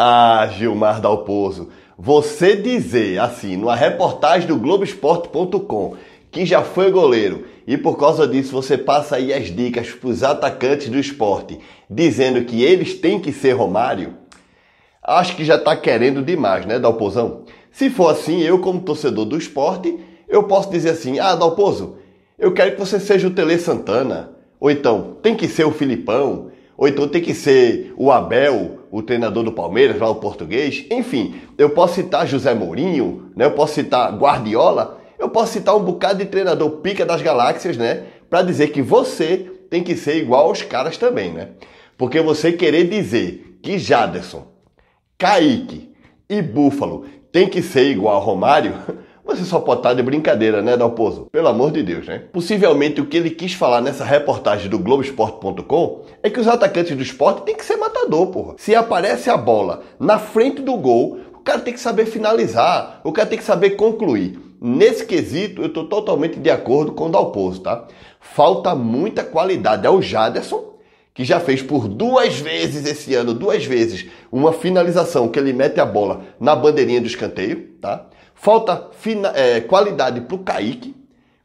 Ah, Gilmar Dalpozo, você dizer assim, numa reportagem do Globoesporte.com, que já foi goleiro e por causa disso você passa aí as dicas para os atacantes do esporte, dizendo que eles têm que ser Romário? Acho que já está querendo demais, né, Dalpozão? Se for assim, eu como torcedor do esporte, eu posso dizer assim, ah, Dalpozo, eu quero que você seja o Tele Santana, ou então tem que ser o Filipão, ou então tem que ser o Abel, o treinador do Palmeiras, lá o português, enfim, eu posso citar José Mourinho, né? Eu posso citar Guardiola, eu posso citar um bocado de treinador pica das galáxias, né? Para dizer que você tem que ser igual aos caras também, né? Porque você querer dizer que Jaderson, Kaique e Búfalo tem que ser igual a Romário, Você só pode estar tá de brincadeira, né, Dalpozo? Pelo amor de Deus, né? Possivelmente o que ele quis falar nessa reportagem do Globoesporte.com é que os atacantes do esporte têm que ser matador, porra. Se aparece a bola na frente do gol, o cara tem que saber finalizar, o cara tem que saber concluir. Nesse quesito, eu estou totalmente de acordo com o Dalpozo, tá? Falta muita qualidade ao Jaderson, que já fez por duas vezes esse ano, duas vezes, uma finalização que ele mete a bola na bandeirinha do escanteio, tá? Falta fina, é, qualidade para o Kaique.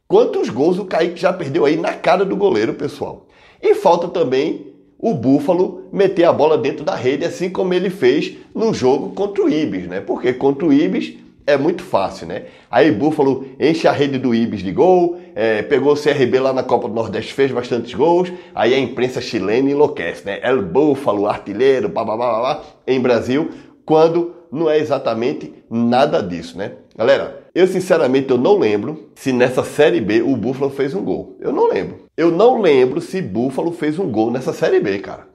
Quantos gols o Kaique já perdeu aí na cara do goleiro, pessoal? E falta também o Búfalo meter a bola dentro da rede, assim como ele fez no jogo contra o Ibis, né? Porque contra o Ibis é muito fácil, né? Aí Búfalo enche a rede do Ibis de gol, é, pegou o CRB lá na Copa do Nordeste, fez bastantes gols, aí a imprensa chilena enlouquece, né? El Búfalo, artilheiro, babá, em Brasil, quando não é exatamente nada disso, né? Galera, eu sinceramente eu não lembro se nessa Série B o Buffalo fez um gol. Eu não lembro. Eu não lembro se Buffalo fez um gol nessa Série B, cara.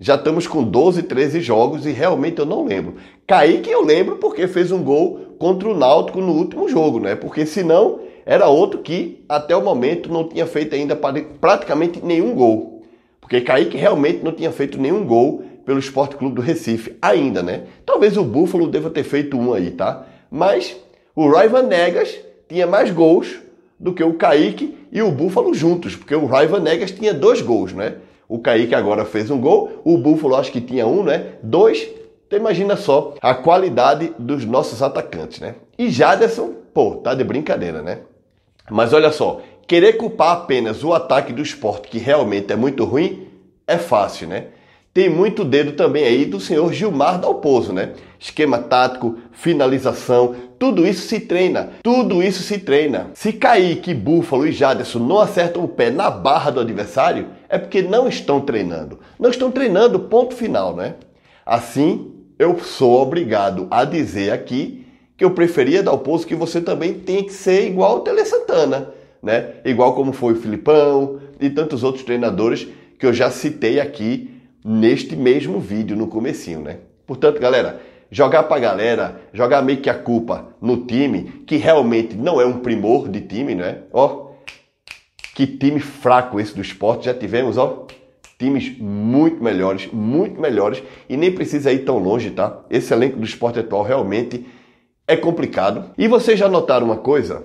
Já estamos com 12, 13 jogos e realmente eu não lembro. Kaique eu lembro porque fez um gol contra o Náutico no último jogo, né? Porque senão era outro que até o momento não tinha feito ainda praticamente nenhum gol. Porque Kaique realmente não tinha feito nenhum gol pelo Esporte Clube do Recife ainda, né? Talvez o Búfalo deva ter feito um aí, tá? Mas o Roy Negas tinha mais gols do que o Kaique e o Búfalo juntos, porque o Roy Negas tinha dois gols, né? O Kaique agora fez um gol, o Búfalo acho que tinha um, né? Dois. Então imagina só a qualidade dos nossos atacantes, né? E Jaderson, pô, tá de brincadeira, né? Mas olha só, querer culpar apenas o ataque do esporte, que realmente é muito ruim, é fácil, né? tem muito dedo também aí do senhor Gilmar Dalpozo, né? Esquema tático, finalização, tudo isso se treina, tudo isso se treina. Se Kaique, Búfalo e Jaderson não acertam o pé na barra do adversário, é porque não estão treinando. Não estão treinando, ponto final, né? Assim, eu sou obrigado a dizer aqui que eu preferia Dalpozo que você também tem que ser igual o Tele Santana, né? Igual como foi o Filipão e tantos outros treinadores que eu já citei aqui neste mesmo vídeo no comecinho, né? Portanto, galera, jogar pra galera, jogar meio que a culpa no time, que realmente não é um primor de time, né? Ó, que time fraco esse do esporte, já tivemos, ó, times muito melhores, muito melhores, e nem precisa ir tão longe, tá? Esse elenco do esporte atual realmente é complicado. E vocês já notaram uma coisa?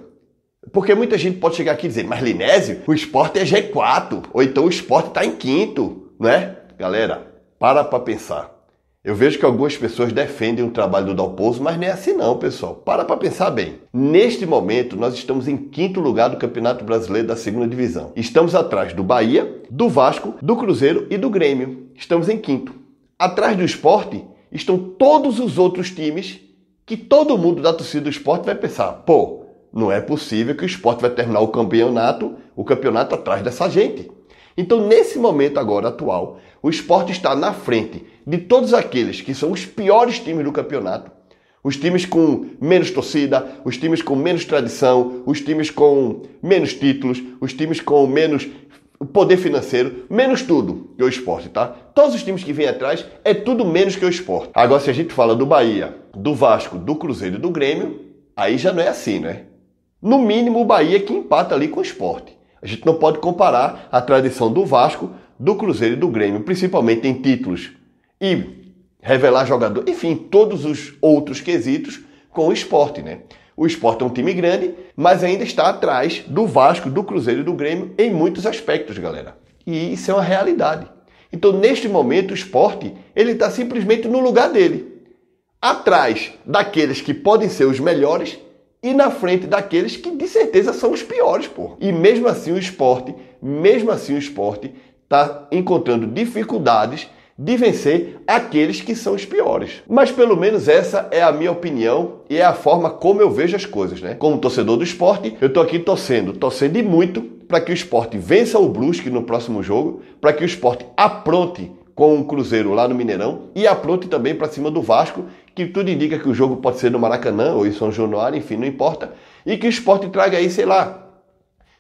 Porque muita gente pode chegar aqui e dizer, mas Linésio, o esporte é G4, ou então o esporte está em quinto, né? Galera, para para pensar. Eu vejo que algumas pessoas defendem o trabalho do Dalpozo, mas não é assim não, pessoal. Para para pensar bem. Neste momento, nós estamos em quinto lugar do Campeonato Brasileiro da Segunda Divisão. Estamos atrás do Bahia, do Vasco, do Cruzeiro e do Grêmio. Estamos em quinto. Atrás do esporte estão todos os outros times que todo mundo da torcida do esporte vai pensar, pô, não é possível que o esporte vai terminar o campeonato, o campeonato atrás dessa gente. Então, nesse momento agora atual, o esporte está na frente de todos aqueles que são os piores times do campeonato. Os times com menos torcida, os times com menos tradição, os times com menos títulos, os times com menos poder financeiro, menos tudo que é o esporte, tá? Todos os times que vêm atrás é tudo menos que o esporte. Agora, se a gente fala do Bahia, do Vasco, do Cruzeiro e do Grêmio, aí já não é assim, né? No mínimo, o Bahia é que empata ali com o esporte. A gente não pode comparar a tradição do Vasco, do Cruzeiro e do Grêmio, principalmente em títulos. E revelar jogador, enfim, todos os outros quesitos com o esporte, né? O esporte é um time grande, mas ainda está atrás do Vasco, do Cruzeiro e do Grêmio em muitos aspectos, galera. E isso é uma realidade. Então, neste momento, o esporte ele está simplesmente no lugar dele, atrás daqueles que podem ser os melhores e na frente daqueles que de certeza são os piores, pô. E mesmo assim o esporte, mesmo assim o esporte está encontrando dificuldades de vencer aqueles que são os piores. Mas pelo menos essa é a minha opinião e é a forma como eu vejo as coisas, né? Como torcedor do esporte, eu tô aqui torcendo, torcendo e muito para que o esporte vença o Brusque no próximo jogo, para que o esporte apronte com o Cruzeiro lá no Mineirão e apronte também para cima do Vasco, que tudo indica que o jogo pode ser no Maracanã ou em São Januário, enfim, não importa, e que o esporte traga aí, sei lá,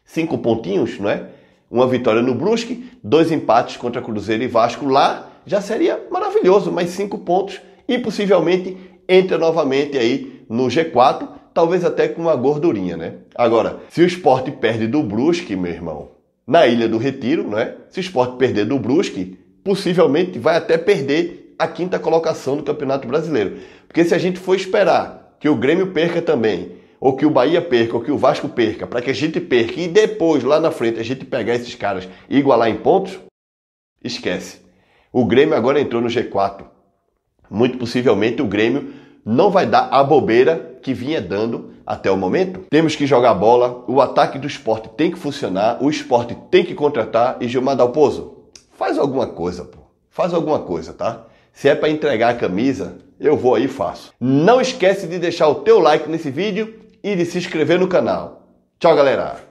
cinco pontinhos, não é? Uma vitória no Brusque, dois empates contra Cruzeiro e Vasco lá, já seria maravilhoso, mais cinco pontos e possivelmente entra novamente aí no G4, talvez até com uma gordurinha, né? Agora, se o esporte perde do Brusque, meu irmão, na Ilha do Retiro, não é? Se o esporte perder do Brusque, possivelmente vai até perder a quinta colocação do Campeonato Brasileiro. Porque se a gente for esperar que o Grêmio perca também, ou que o Bahia perca, ou que o Vasco perca, para que a gente perca e depois lá na frente a gente pegar esses caras e igualar em pontos, esquece. O Grêmio agora entrou no G4. Muito possivelmente o Grêmio não vai dar a bobeira que vinha dando até o momento. Temos que jogar bola, o ataque do esporte tem que funcionar, o esporte tem que contratar e Gilmar Dalpozo faz alguma coisa, pô. Faz alguma coisa, tá? Se é para entregar a camisa, eu vou aí e faço. Não esquece de deixar o teu like nesse vídeo e de se inscrever no canal. Tchau, galera!